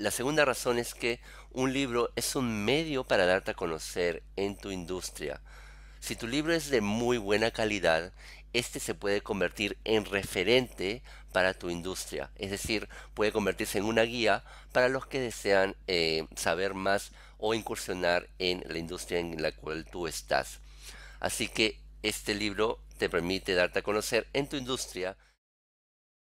La segunda razón es que un libro es un medio para darte a conocer en tu industria. Si tu libro es de muy buena calidad, este se puede convertir en referente para tu industria. Es decir, puede convertirse en una guía para los que desean eh, saber más o incursionar en la industria en la cual tú estás. Así que este libro te permite darte a conocer en tu industria